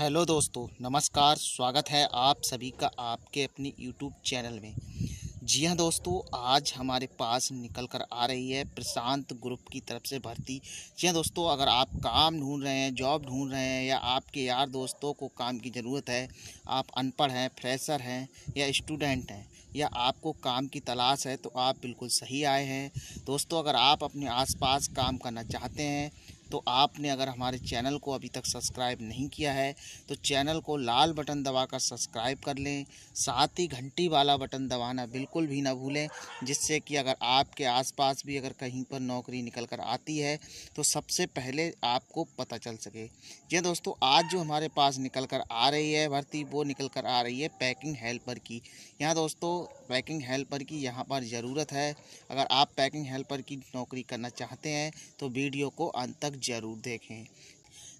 hello दोस्तों नमस्कार स्वागत है आप सभी का आपके अपने यूट्यूब चैनल में जी हाँ दोस्तों आज हमारे पास निकल कर आ रही है प्रशांत ग्रुप की तरफ से भर्ती जी हाँ दोस्तों अगर आप काम ढूंढ रहे हैं जॉब ढूंढ रहे हैं या आपके यार दोस्तों को काम की ज़रूरत है आप अनपढ़ हैं फ्रेशर हैं या स्टूडेंट हैं या आपको काम की तलाश है तो आप बिल्कुल सही आए हैं दोस्तों अगर आप अपने आसपास काम करना चाहते हैं तो आपने अगर हमारे चैनल को अभी तक सब्सक्राइब नहीं किया है तो चैनल को लाल बटन दबाकर सब्सक्राइब कर लें साथ ही घंटी वाला बटन दबाना बिल्कुल भी ना भूलें जिससे कि अगर आपके आसपास भी अगर कहीं पर नौकरी निकल कर आती है तो सबसे पहले आपको पता चल सके ये हाँ दोस्तों आज जो हमारे पास निकल कर आ रही है भर्ती वो निकल कर आ रही है पैकिंग हेल्पर की यहाँ दोस्तों पैकिंग हेल्पर की यहाँ पर ज़रूरत है अगर आप पैकिंग हेल्पर की नौकरी करना चाहते हैं तो वीडियो को अंत तक ज़रूर देखें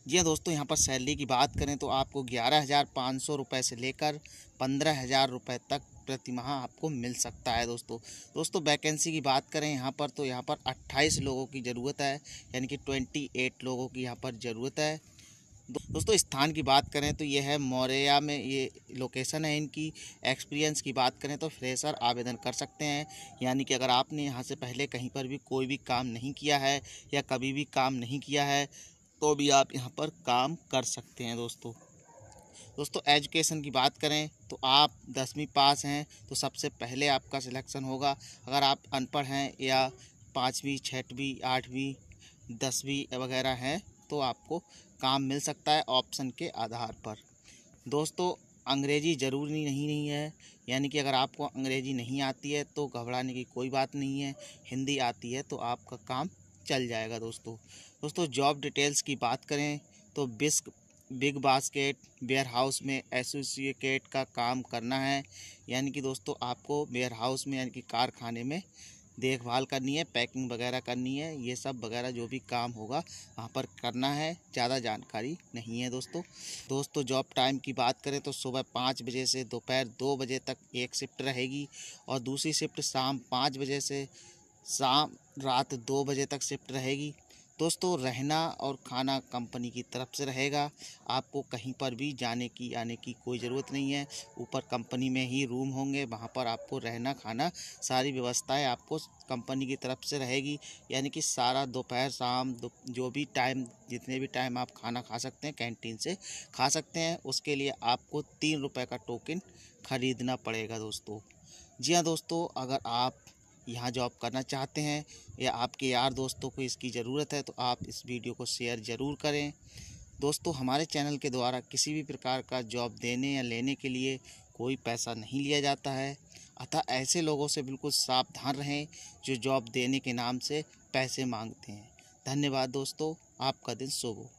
जी हाँ दोस्तों यहाँ पर सैलरी की बात करें तो आपको ग्यारह हज़ार पाँच सौ रुपये से लेकर पंद्रह हज़ार रुपये तक प्रति माह आपको मिल सकता है दोस्तों दोस्तों वैकेंसी की बात करें यहाँ पर तो यहाँ पर अट्ठाईस लोगों की ज़रूरत है यानी कि ट्वेंटी एट लोगों की यहाँ पर ज़रूरत है दोस्तों स्थान की बात करें तो ये है मौर्या में ये लोकेशन है इनकी एक्सपीरियंस की बात करें तो फ्रेशर आवेदन कर सकते हैं यानी कि अगर आपने यहाँ से पहले कहीं पर भी कोई भी काम नहीं किया है या कभी भी काम नहीं किया है तो भी आप यहाँ पर काम कर सकते हैं दोस्तों दोस्तों एजुकेशन की बात करें तो आप दसवीं पास हैं तो सबसे पहले आपका सिलेक्शन होगा अगर आप अनपढ़ हैं या पाँचवीं छठवीं आठवीं दसवीं वगैरह हैं तो आपको काम मिल सकता है ऑप्शन के आधार पर दोस्तों अंग्रेज़ी ज़रूरी नहीं नहीं है यानी कि अगर आपको अंग्रेज़ी नहीं आती है तो घबराने की कोई बात नहीं है हिंदी आती है तो आपका काम चल जाएगा दोस्तों दोस्तों जॉब डिटेल्स की बात करें तो बिस्क बिग बास्केट वेयर हाउस में एसोसिएट का काम करना है यानी कि दोस्तों आपको वेयर हाउस में यानी कि कारखाने में देखभाल करनी है पैकिंग वगैरह करनी है ये सब वगैरह जो भी काम होगा वहाँ पर करना है ज़्यादा जानकारी नहीं है दोस्तों दोस्तों जॉब टाइम की बात करें तो सुबह पाँच बजे से दोपहर दो बजे तक एक शिफ्ट रहेगी और दूसरी शिफ्ट शाम पाँच बजे से शाम रात दो बजे तक शिफ्ट रहेगी दोस्तों रहना और खाना कंपनी की तरफ से रहेगा आपको कहीं पर भी जाने की आने की कोई ज़रूरत नहीं है ऊपर कंपनी में ही रूम होंगे वहाँ पर आपको रहना खाना सारी व्यवस्थाएं आपको कंपनी की तरफ से रहेगी यानी कि सारा दोपहर शाम दो, जो भी टाइम जितने भी टाइम आप खाना खा सकते हैं कैंटीन से खा सकते हैं उसके लिए आपको तीन रुपये का टोकन ख़रीदना पड़ेगा दोस्तों जी हाँ दोस्तों अगर आप यहाँ जॉब करना चाहते हैं या आपके यार दोस्तों को इसकी ज़रूरत है तो आप इस वीडियो को शेयर ज़रूर करें दोस्तों हमारे चैनल के द्वारा किसी भी प्रकार का जॉब देने या लेने के लिए कोई पैसा नहीं लिया जाता है अतः ऐसे लोगों से बिल्कुल सावधान रहें जो जॉब देने के नाम से पैसे मांगते हैं धन्यवाद दोस्तों आपका दिन शुभ हो